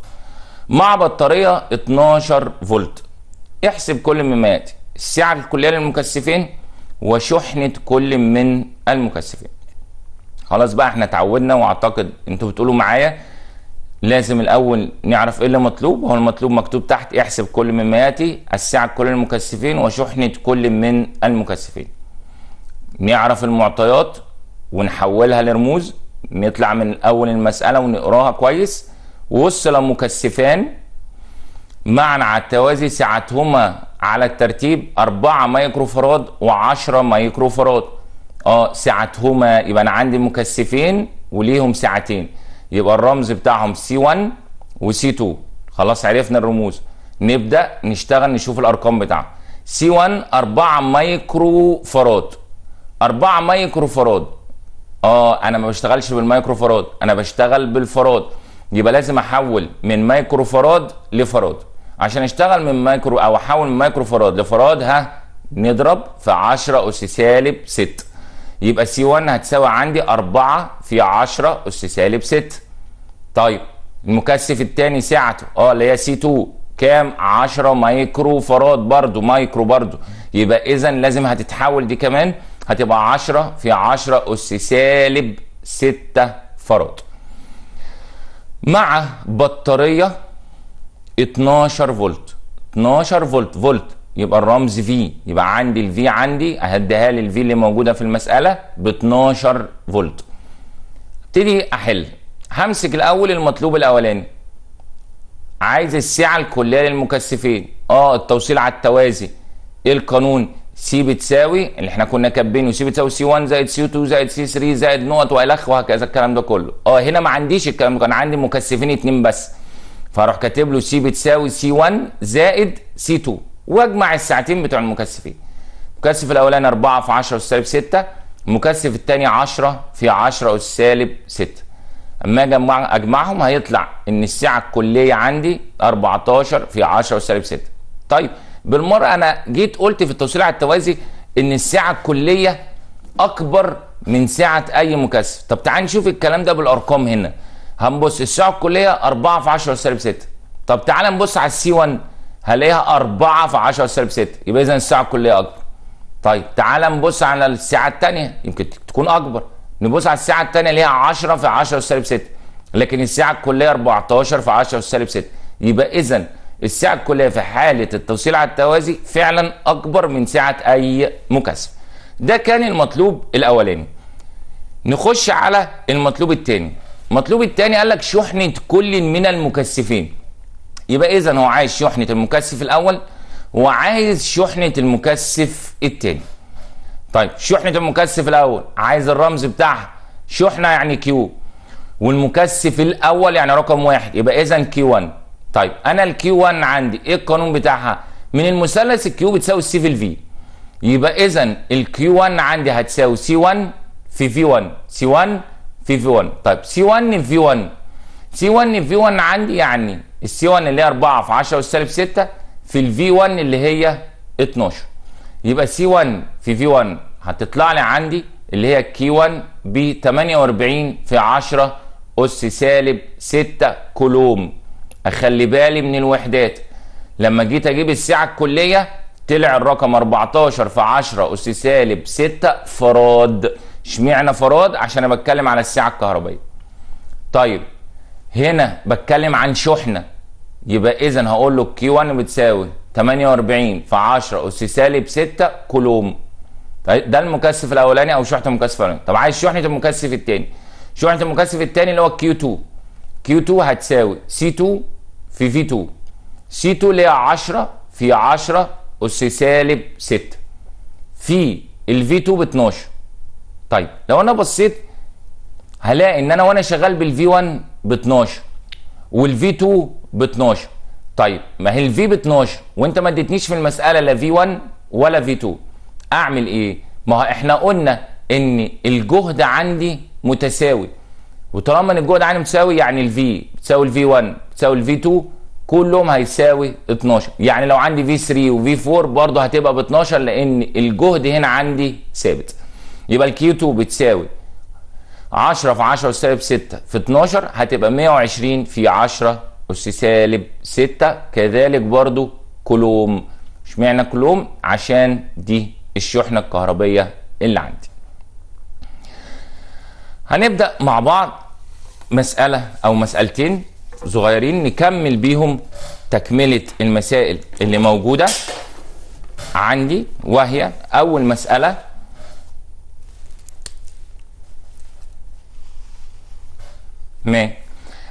مع بطاريه 12 فولت احسب كل مما ياتي السعه الكليه للمكثفين وشحنه كل من المكثفين خلاص بقى احنا اتعودنا واعتقد انتوا بتقولوا معايا لازم الاول نعرف ايه اللي مطلوب هو المطلوب مكتوب تحت احسب كل مما ياتي السعه كل المكثفين وشحنه كل من المكثفين نعرف المعطيات ونحولها لرموز نطلع من اول المساله ونقراها كويس وصل مكثفان معنى على التوازي سعتهما على الترتيب 4 مايكرو فراد و10 مايكرو فراد اه سعتهما يبقى انا عندي مكثفين وليهم ساعتين يبقى الرمز بتاعهم سي 1 وسي 2 خلاص عرفنا الرموز نبدا نشتغل نشوف الارقام بتاعها سي 1 4 مايكرو فراد 4 مايكرو فراد اه انا ما بشتغلش بالمايكرو فراد انا بشتغل بالفراد يبقى لازم احول من مايكرو فراد لفراد عشان اشتغل من مايكرو او احول من مايكرو فراد لفراد ها نضرب في 10 اس سالب 6 يبقى سي 1 هتساوي عندي 4 في 10 اس سالب 6 طيب المكثف الثاني سعته اه اللي هي سي 2 كام 10 مايكرو فراد برضو مايكرو برضو يبقى اذا لازم هتتحول دي كمان هتبقى 10 في 10 اس سالب 6 فراد مع بطاريه 12 فولت 12 فولت فولت يبقى الرمز في يبقى عندي الفي عندي اهديها لي الفي اللي موجوده في المساله ب 12 فولت ابتدي احل همسك الاول المطلوب الاولاني عايز السعه الكليه للمكثفين اه التوصيل على التوازي ايه القانون سي بتساوي اللي احنا كنا كاتبينه سي بتساوي سي 1 زائد سي 2 زائد سي 3 زائد نقط والخ وهكذا الكلام ده كله اه هنا ما عنديش الكلام ده انا عندي مكثفين اتنين بس فاروح كاتب له سي بتساوي سي 1 زائد سي 2 واجمع الساعتين بتوع المكثفين المكثف الاولاني 4 في 10 اس سالب 6 المكثف الثاني 10 في 10 اس سالب 6 اما اجمع اجمعهم هيطلع ان السعه الكليه عندي 14 في 10 اس سالب 6 طيب بالمره انا جيت قلت في التوصيل على التوازي ان السعه الكليه اكبر من سعه اي مكثف طب تعال نشوف الكلام ده بالارقام هنا هنبص السعه الكليه 4 في 10 سالب 6 طب تعال نبص على السي 1 هلاقيها 4 في 10 سالب 6 يبقى اذا السعه الكليه اكبر طيب تعال نبص على السعه الثانيه يمكن تكون اكبر نبص على السعه الثانيه ليها 10 في 10 سالب 6 لكن السعه الكليه 14 في 10 سالب 6 يبقى اذا السعة الكلية في حالة التوصيل على التوازي فعلا أكبر من سعة أي مكاسب ده كان المطلوب الأولاني نخش على المطلوب الثاني المطلوب الثاني قال لك شحنة كل من المكثفين يبقى إذا هو عايز شحنة المكثف الأول وعايز شحنة المكثف الثاني طيب شحنة المكثف الأول عايز الرمز بتاعها شحنة يعني كيو والمكثف الأول يعني رقم واحد يبقى إذا كي 1 طيب انا الكيو 1 عندي ايه القانون بتاعها من المثلث الكيو بتساوي السي في الفي يبقى اذا الكيو 1 عندي هتساوي سي 1 في في 1 سي 1 في في 1 طيب سي 1 في 1 سي 1 في 1 عندي يعني السي 1 اللي هي 4 في 10 سالب 6 في الفي 1 اللي هي 12 يبقى سي 1 في في 1 هتطلع لي عندي اللي هي كي 1 ب 48 في 10 اس سالب 6 كولوم اخلي بالي من الوحدات لما جيت اجيب الساعه الكليه طلع الرقم 14 في 10 اس سالب 6 فراد اشمعنى فراد عشان انا بتكلم على الساعه الكهربائيه طيب هنا بتكلم عن شحنه يبقى اذا هقول له كي 1 بتساوي 48 في 10 اس سالب 6 كولوم طيب ده المكثف الاولاني او شحنه المكثف الاولاني طب عايز شحنه المكثف الثاني شحنه المكثف الثاني اللي هو كيو 2 كيو 2 هتساوي سي 2 في في 2 سي 2 اللي هي 10 في 10 أس سالب 6 في ال v 2 ب 12 طيب لو أنا بصيت هلاقي إن أنا وأنا شغال بالفي 1 ب 12 والفي 2 ب 12 طيب ما هي الفي ب 12 وأنت ما اديتنيش في المسألة لا في 1 ولا في 2 أعمل إيه؟ ما احنا قلنا إن الجهد عندي متساوي وطالما ان الجهد العالي متساوي يعني الفي بتساوي الفي 1 بتساوي الفي 2 كلهم هيساوي 12 يعني لو عندي في 3 وفي 4 برضه هتبقى ب 12 لان الجهد هنا عندي ثابت يبقى الكيو 2 بتساوي 10 في 10 أس سالب 6 في 12 هتبقى 120 في 10 أس سالب 6 كذلك برضه كولوم اشمعنى كولوم عشان دي الشحنة الكهربية اللي عندي هنبدا مع بعض مساله او مسالتين صغيرين نكمل بيهم تكمله المسائل اللي موجوده عندي وهي اول مساله ما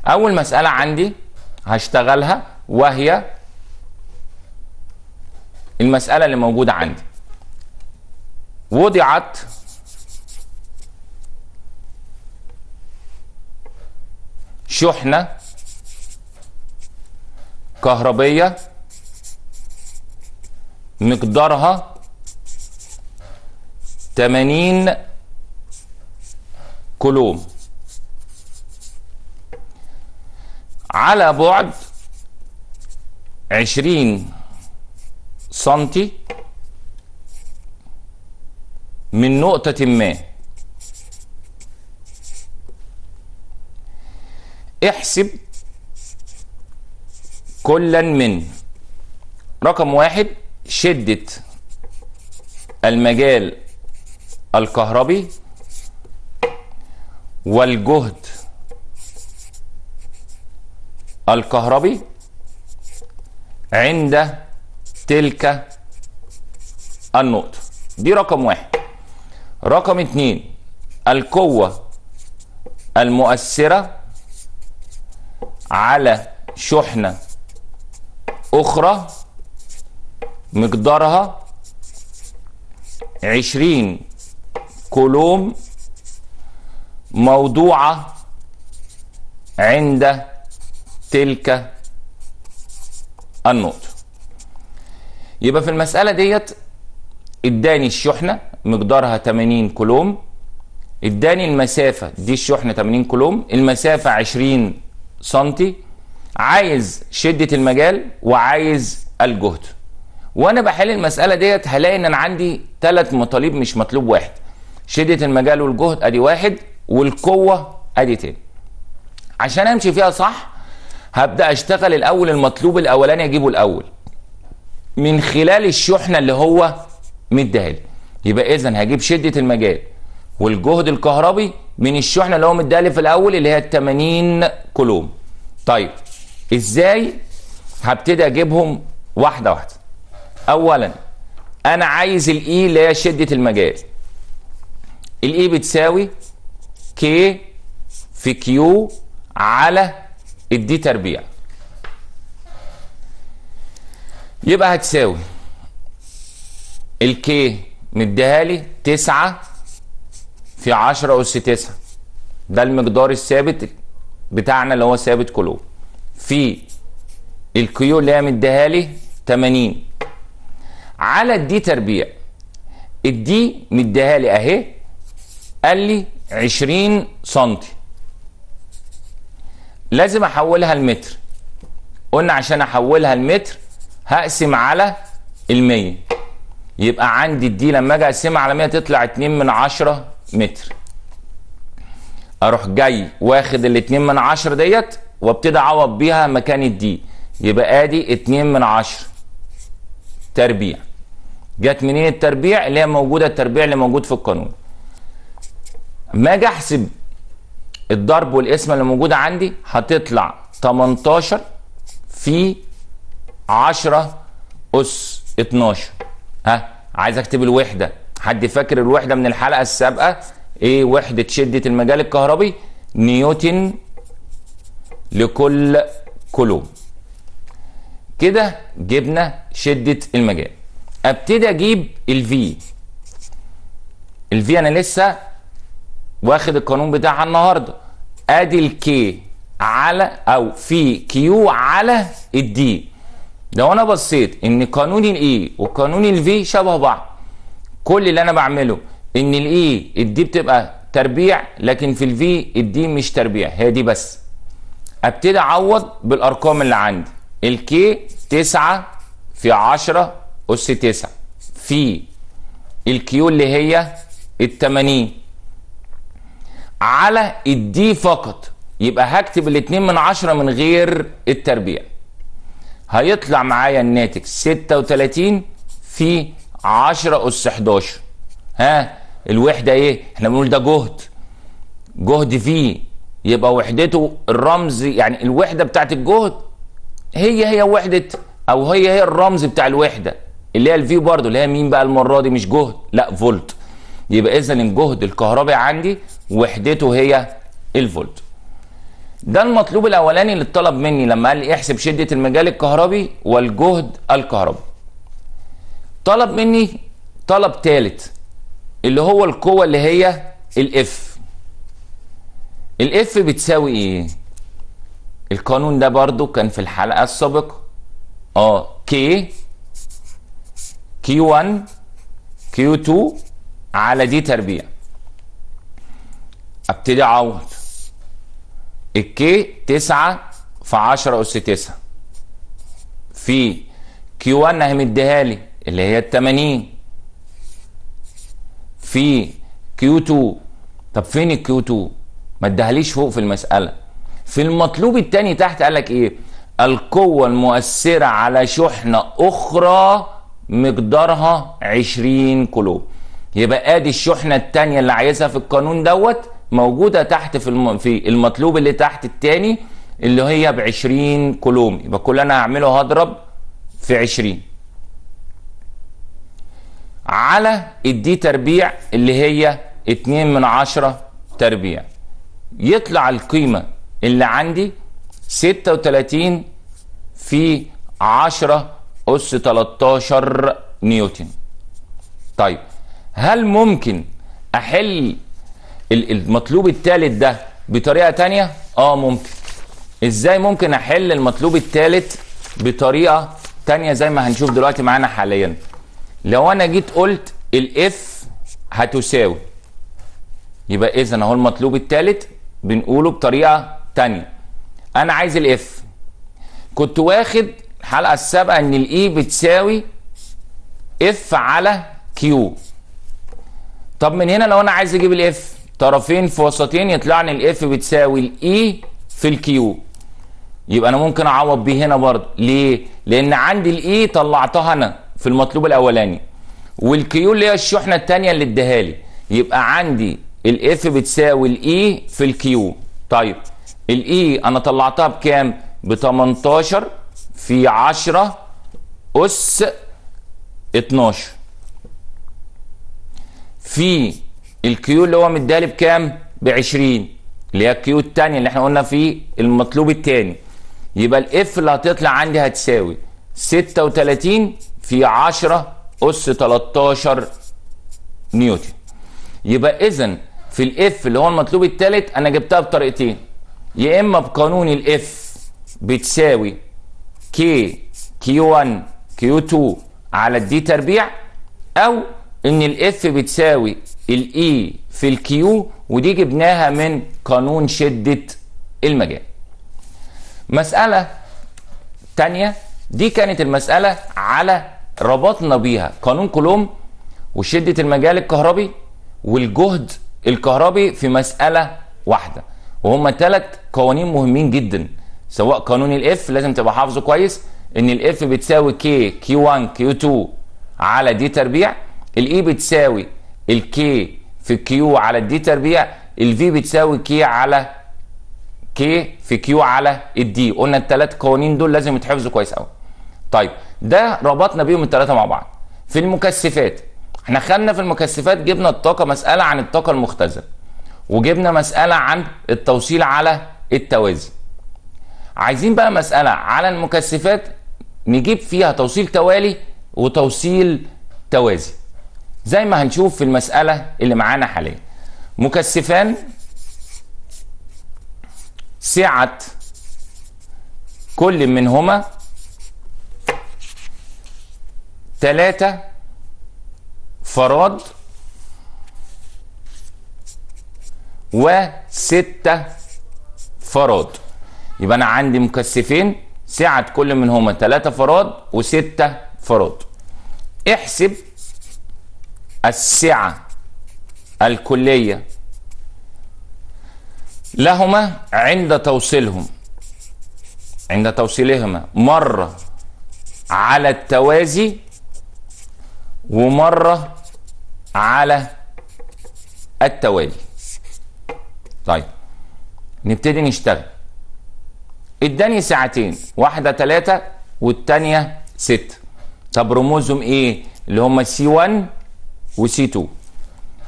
اول مساله عندي هشتغلها وهي المساله اللي موجوده عندي وضعت شحنة كهربية مقدارها 80 كولوم على بعد 20 سنتي من نقطة ما احسب كلا من رقم واحد شدة المجال الكهربي والجهد الكهربي عند تلك النقطة دي رقم واحد رقم اتنين القوة المؤثرة على شحنة أخرى مقدارها عشرين كولوم موضوعة عند تلك النقطة يبقى في المسألة ديت اداني الشحنة مقدارها 80 كولوم اداني المسافة دي الشحنة 80 كولوم المسافة 20 سنتي عايز شده المجال وعايز الجهد وانا بحل المساله ديت هلاقي ان انا عندي ثلاث مطالب مش مطلوب واحد شده المجال والجهد ادي واحد والقوه ادي تاني عشان امشي فيها صح هبدا اشتغل الاول المطلوب الاولاني اجيبه الاول من خلال الشحنه اللي هو مديها لي يبقى اذا هجيب شده المجال والجهد الكهربي من الشحنه اللي هو مديها في الاول اللي هي 80 كولوم طيب ازاي هبتدي اجيبهم واحده واحده اولا انا عايز الاي e اللي هي شده المجال الاي e بتساوي كي في كيو على الدي تربيع يبقى هتساوي الكي مديها لي 9 في 10 أس 9 ده المقدار الثابت بتاعنا اللي هو ثابت كلو في الكيو اللي هي مديها لي 80 على الدي تربيع الدي مديها لي اهي قال لي 20 سم لازم احولها لمتر قلنا عشان احولها لمتر هقسم على ال 100 يبقى عندي الدي لما اجي اقسمها على 100 تطلع 2 من 10 متر اروح جاي واخد الاتنين من عشر ديت وابتدي اعوض بيها مكان الدي يبقى ادي اتنين من عشر تربيع جت منين التربيع اللي هي موجوده التربيع اللي موجود في القانون اما اجي احسب الضرب والقسمه اللي موجوده عندي هتطلع 18 في 10 اس 12 ها عايز اكتب الوحده حد فاكر الوحده من الحلقه السابقه ايه وحده شده المجال الكهربي نيوتن لكل كولوم كده جبنا شده المجال ابتدي اجيب الفي الفي انا لسه واخد القانون بتاعها النهارده ادي الكي على او في كيو على الدي لو انا بصيت ان قانون الاي وقانون الفي شبه بعض كل اللي انا بعمله ان الاي e، الدي بتبقى تربيع لكن في الفي الدي مش تربيع هي دي بس ابتدي اعوض بالارقام اللي عندي الكي 9 في 10 اس 9 في الكيو اللي هي ال 80 على الدي فقط يبقى هكتب الاثنين من عشرة من غير التربيع هيطلع معايا الناتج 36 في 10 اس 11 ها الوحده ايه احنا بنقول ده جهد جهد فيه يبقى وحدته الرمز يعني الوحده بتاعت الجهد هي هي وحده او هي هي الرمز بتاع الوحده اللي هي الفي برضه اللي هي مين بقى المره دي مش جهد لا فولت يبقى اذا الجهد الكهربي عندي وحدته هي الفولت ده المطلوب الاولاني اللي اتطلب مني لما قال لي احسب شده المجال الكهربي والجهد الكهربي طلب مني طلب ثالث اللي هو القوه اللي هي الاف الاف بتساوي ايه القانون ده برضو كان في الحلقه السابقه اه كي كي 1 كيو 2 على دي تربيع ابتدي اعوض الكي 9 في 10 اس 9 في كيو 1 اهي مديها لي اللي هي ال 80 في كيو 2 طب فين الكيو 2 ما ادهاليش فوق في المساله في المطلوب الثاني تحت قال لك ايه القوه المؤثره على شحنه اخرى مقدارها 20 كيلو يبقى ادي الشحنه الثانيه اللي عايزها في القانون دوت موجوده تحت في الم... في المطلوب اللي تحت الثاني اللي هي ب 20 كولوم يبقى كل اللي انا هعمله هضرب في 20 على الدي تربيع اللي هي 2 من 10 تربيع يطلع القيمة اللي عندي 36 في 10 أس 13 نيوتن طيب هل ممكن أحل المطلوب الثالث ده بطريقة تانية؟ آه ممكن إزاي ممكن أحل المطلوب الثالث بطريقة تانية زي ما هنشوف دلوقتي معانا حالياً لو انا جيت قلت الاف هتساوي يبقى اذا اهو المطلوب الثالث بنقوله بطريقه ثانيه انا عايز الاف كنت واخد الحلقه السابقه ان الاي e بتساوي اف على كيو طب من هنا لو انا عايز اجيب الاف طرفين في وسطين يطلع لي الاف بتساوي الاي e في الكيو يبقى انا ممكن اعوض بيه هنا برضه ليه لان عندي الاي e طلعتها انا في المطلوب الاولاني والكيو اللي هي الشحنه الثانيه اللي اداها لي يبقى عندي الاف بتساوي الاي e في الكيو طيب الاي e انا طلعتها بكام ب 18 في 10 اس 12 في الكيو اللي هو مدالي بكام ب 20 اللي هي الكيو الثانيه اللي احنا قلنا في المطلوب الثاني يبقى الاف اللي هتطلع عندي هتساوي 36 في 10 أس 13 نيوتن يبقى إذا في الإف اللي هو المطلوب الثالث أنا جبتها بطريقتين يا إما بقانون الإف بتساوي كي كيو 1 كيو 2 على الدي تربيع أو إن الإف بتساوي الإي e في الكيو ودي جبناها من قانون شدة المجال مسألة ثانيه دي كانت المسألة على ربطنا بيها قانون كولوم وشدة المجال الكهربي والجهد الكهربي في مسألة واحدة وهما ثلاث قوانين مهمين جدا سواء قانون الاف لازم تبقى حافظه كويس ان الاف بتساوي كي كيو 1 كيو 2 على دي تربيع الاي e بتساوي الكي في كيو على الدي تربيع الفي بتساوي كي على كي في كيو على الدي قلنا الثلاث قوانين دول لازم يتحفظوا كويس قوي طيب ده ربطنا بيهم الثلاثه مع بعض في المكثفات احنا خدنا في المكثفات جبنا الطاقه مساله عن الطاقه المختزله وجبنا مساله عن التوصيل على التوازي عايزين بقى مساله على المكثفات نجيب فيها توصيل توالي وتوصيل توازي زي ما هنشوف في المساله اللي معانا حاليا مكثفان سعه كل منهما ثلاثة فراد وستة فراد يبقى أنا عندي مكثفين سعة كل منهما ثلاثة فراد وستة فراد احسب السعة الكلية لهما عند توصيلهم عند توصيلهما مرة على التوازي ومرة على التوالي طيب نبتدي نشتغل اداني ساعتين واحدة تلاتة والتانية ستة طب رموزهم ايه اللي هم سي 1 وسي 2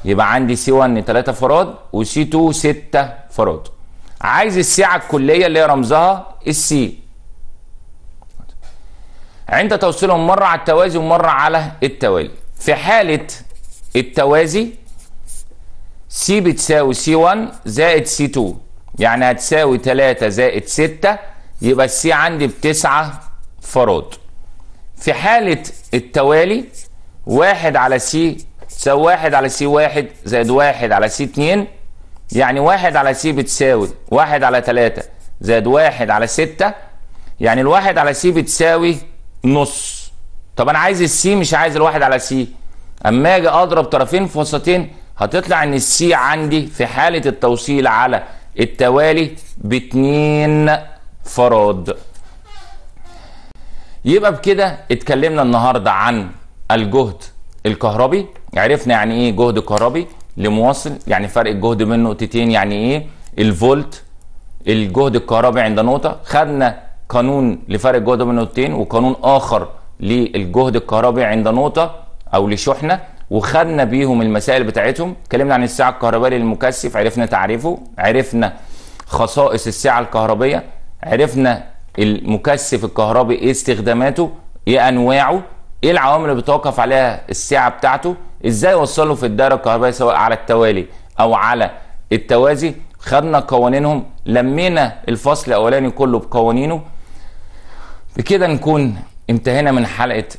يبقى عندي سي 1 3 فراد وسي 2 6 فراد عايز الساعة الكلية اللي هي رمزها السي عند توصيلهم مرة على التوازي ومرة على التوالي في حالة التوازي سي بتساوي سي 1 زائد سي 2 يعني هتساوي 3 زائد 6 يبقى السي عندي بتسعة فراد في حالة التوالي واحد على سي تساوي واحد على سي واحد زائد واحد على سي اتنين يعني واحد على سي بتساوي واحد على تلاتة زائد واحد على ستة يعني الواحد على سي بتساوي نص طب انا عايز السي مش عايز الواحد على سي اما اجي اضرب طرفين في وسطين هتطلع ان السي عندي في حاله التوصيل على التوالي باتنين فراد يبقى بكده اتكلمنا النهارده عن الجهد الكهربي عرفنا يعني ايه جهد كهربي لمواصل يعني فرق الجهد بين نقطتين يعني ايه الفولت الجهد الكهربي عند نقطه خدنا قانون لفرق الجهد بين النقطتين وقانون اخر للجهد الكهربي عند نقطه او لشحنه وخدنا بيهم المسائل بتاعتهم اتكلمنا عن الساعه الكهربائيه للمكثف عرفنا تعريفه عرفنا خصائص الساعه الكهربيه عرفنا المكثف الكهربي ايه استخداماته ايه انواعه ايه العوامل اللي بتوقف عليها الساعه بتاعته ازاي اوصله في الدائره الكهربائيه سواء على التوالي او على التوازي خدنا قوانينهم لمينا الفصل الاولاني كله بقوانينه بكده نكون انتهينا من حلقه